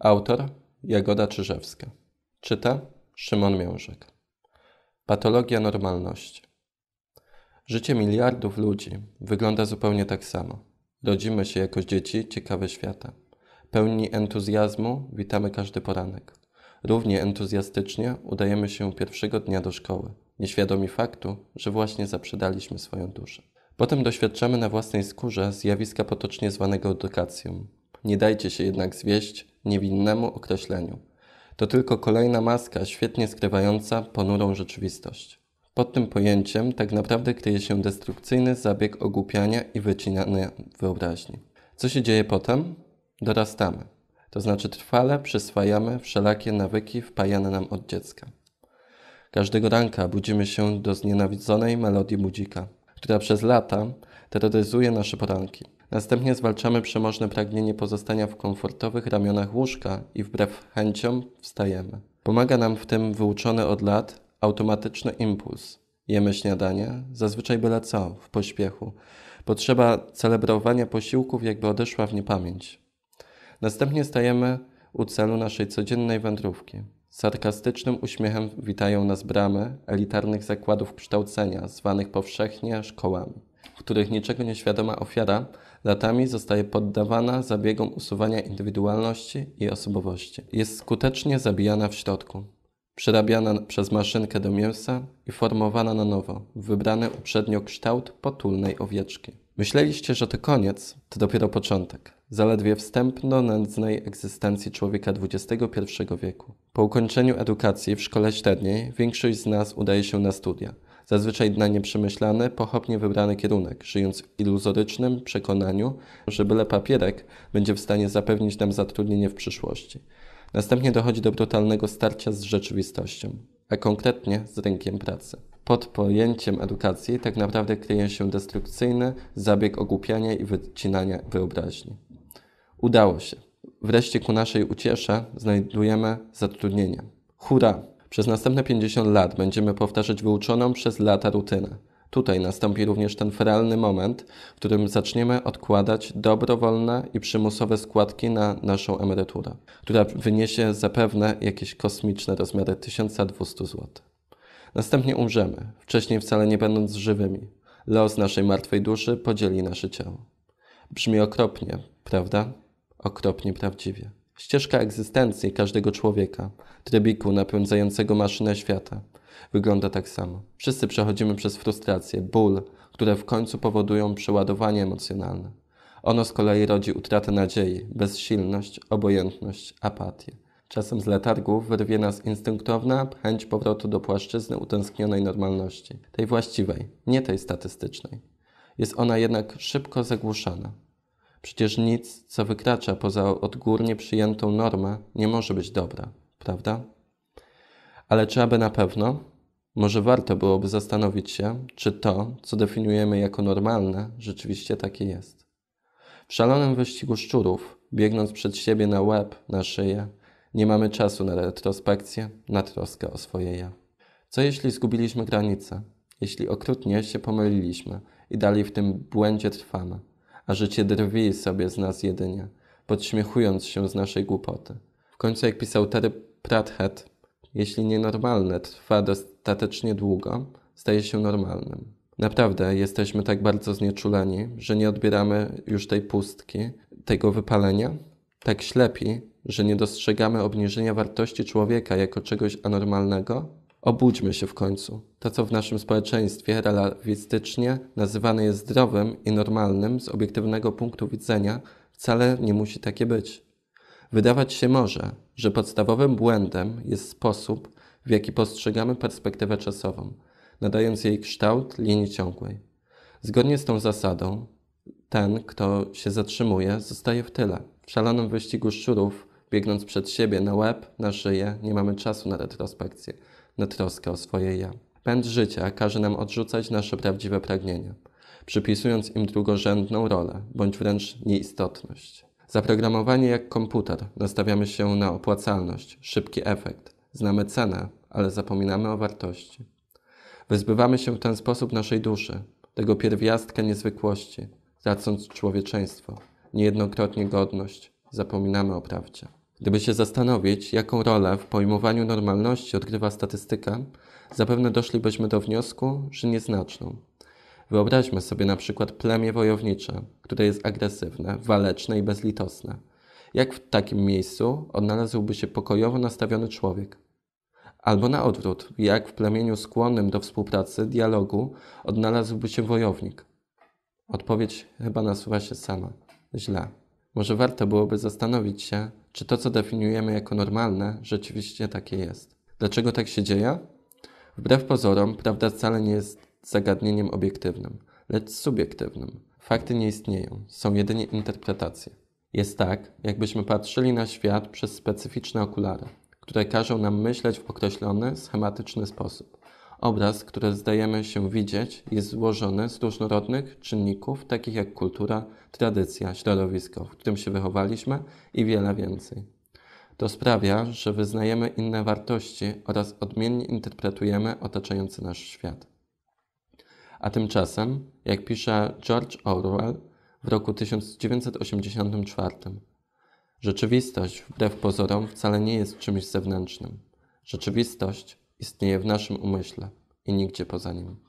Autor Jagoda Czyżewska. Czyta Szymon Miążek. Patologia normalności. Życie miliardów ludzi wygląda zupełnie tak samo. Rodzimy się jako dzieci ciekawe świata. Pełni entuzjazmu witamy każdy poranek. Równie entuzjastycznie udajemy się pierwszego dnia do szkoły, nieświadomi faktu, że właśnie zaprzedaliśmy swoją duszę. Potem doświadczamy na własnej skórze zjawiska potocznie zwanego edukacją. Nie dajcie się jednak zwieść niewinnemu określeniu. To tylko kolejna maska świetnie skrywająca ponurą rzeczywistość. Pod tym pojęciem tak naprawdę kryje się destrukcyjny zabieg ogłupiania i wycinania wyobraźni. Co się dzieje potem? Dorastamy, to znaczy trwale przyswajamy wszelakie nawyki wpajane nam od dziecka. Każdego ranka budzimy się do znienawidzonej melodii budzika, która przez lata terroryzuje nasze poranki. Następnie zwalczamy przemożne pragnienie pozostania w komfortowych ramionach łóżka i wbrew chęciom wstajemy. Pomaga nam w tym wyuczony od lat automatyczny impuls. Jemy śniadanie, zazwyczaj byle co, w pośpiechu. Potrzeba celebrowania posiłków jakby odeszła w niepamięć. Następnie stajemy u celu naszej codziennej wędrówki. Sarkastycznym uśmiechem witają nas bramy elitarnych zakładów kształcenia, zwanych powszechnie szkołami w których niczego nieświadoma ofiara latami zostaje poddawana zabiegom usuwania indywidualności i osobowości. Jest skutecznie zabijana w środku, przerabiana przez maszynkę do mięsa i formowana na nowo w wybrany uprzednio kształt potulnej owieczki. Myśleliście, że to koniec, to dopiero początek, zaledwie wstęp do nędznej egzystencji człowieka XXI wieku. Po ukończeniu edukacji w szkole średniej większość z nas udaje się na studia – zazwyczaj na nieprzemyślany, pochopnie wybrany kierunek, żyjąc w iluzorycznym przekonaniu, że byle papierek będzie w stanie zapewnić nam zatrudnienie w przyszłości. Następnie dochodzi do brutalnego starcia z rzeczywistością, a konkretnie z rynkiem pracy. Pod pojęciem edukacji tak naprawdę kryje się destrukcyjny zabieg ogłupiania i wycinania wyobraźni. Udało się. Wreszcie ku naszej uciesze znajdujemy zatrudnienie. Hurra! Przez następne 50 lat będziemy powtarzać wyuczoną przez lata rutynę. Tutaj nastąpi również ten feralny moment, w którym zaczniemy odkładać dobrowolne i przymusowe składki na naszą emeryturę, która wyniesie zapewne jakieś kosmiczne rozmiary 1200 zł. Następnie umrzemy, wcześniej wcale nie będąc żywymi. Los naszej martwej duszy podzieli nasze ciało. Brzmi okropnie, prawda? Okropnie prawdziwie. Ścieżka egzystencji każdego człowieka, trybiku napędzającego maszynę świata, wygląda tak samo. Wszyscy przechodzimy przez frustrację, ból, które w końcu powodują przeładowanie emocjonalne. Ono z kolei rodzi utratę nadziei, bezsilność, obojętność, apatię. Czasem z letargów wyrwie nas instynktowna chęć powrotu do płaszczyzny utęsknionej normalności, tej właściwej, nie tej statystycznej. Jest ona jednak szybko zagłuszana. Przecież nic, co wykracza poza odgórnie przyjętą normę, nie może być dobre, prawda? Ale czy aby na pewno? Może warto byłoby zastanowić się, czy to, co definiujemy jako normalne, rzeczywiście takie jest. W szalonym wyścigu szczurów, biegnąc przed siebie na łeb, na szyję, nie mamy czasu na retrospekcję, na troskę o swoje ja. Co jeśli zgubiliśmy granice? Jeśli okrutnie się pomyliliśmy i dalej w tym błędzie trwamy? a życie drwi sobie z nas jedynie, podśmiechując się z naszej głupoty. W końcu, jak pisał Terry Pratchett, jeśli nienormalne trwa dostatecznie długo, staje się normalnym. Naprawdę jesteśmy tak bardzo znieczuleni, że nie odbieramy już tej pustki, tego wypalenia, tak ślepi, że nie dostrzegamy obniżenia wartości człowieka jako czegoś anormalnego, Obudźmy się w końcu. To, co w naszym społeczeństwie relatywistycznie nazywane jest zdrowym i normalnym z obiektywnego punktu widzenia, wcale nie musi takie być. Wydawać się może, że podstawowym błędem jest sposób, w jaki postrzegamy perspektywę czasową, nadając jej kształt linii ciągłej. Zgodnie z tą zasadą, ten, kto się zatrzymuje, zostaje w tyle. W szalonym wyścigu szczurów, biegnąc przed siebie na łeb, na szyję, nie mamy czasu na retrospekcję na troskę o swoje ja. Pęd życia każe nam odrzucać nasze prawdziwe pragnienia, przypisując im drugorzędną rolę, bądź wręcz nieistotność. Zaprogramowanie jak komputer, nastawiamy się na opłacalność, szybki efekt. Znamy cenę, ale zapominamy o wartości. Wyzbywamy się w ten sposób naszej duszy, tego pierwiastka niezwykłości, tracąc człowieczeństwo, niejednokrotnie godność, zapominamy o prawdzie. Gdyby się zastanowić, jaką rolę w pojmowaniu normalności odgrywa statystyka, zapewne doszlibyśmy do wniosku, że nieznaczną. Wyobraźmy sobie na przykład plemię wojownicze, które jest agresywne, waleczne i bezlitosne. Jak w takim miejscu odnalazłby się pokojowo nastawiony człowiek? Albo na odwrót, jak w plemieniu skłonnym do współpracy, dialogu odnalazłby się wojownik? Odpowiedź chyba nasuwa się sama. Źle. Może warto byłoby zastanowić się, czy to, co definiujemy jako normalne, rzeczywiście takie jest. Dlaczego tak się dzieje? Wbrew pozorom, prawda wcale nie jest zagadnieniem obiektywnym, lecz subiektywnym. Fakty nie istnieją, są jedynie interpretacje. Jest tak, jakbyśmy patrzyli na świat przez specyficzne okulary, które każą nam myśleć w określony, schematyczny sposób. Obraz, który zdajemy się widzieć, jest złożony z różnorodnych czynników, takich jak kultura, tradycja, środowisko, w którym się wychowaliśmy i wiele więcej. To sprawia, że wyznajemy inne wartości oraz odmiennie interpretujemy otaczający nasz świat. A tymczasem, jak pisze George Orwell w roku 1984, rzeczywistość wbrew pozorom wcale nie jest czymś zewnętrznym. Rzeczywistość istnieje w naszym umyśle i nigdzie poza nim.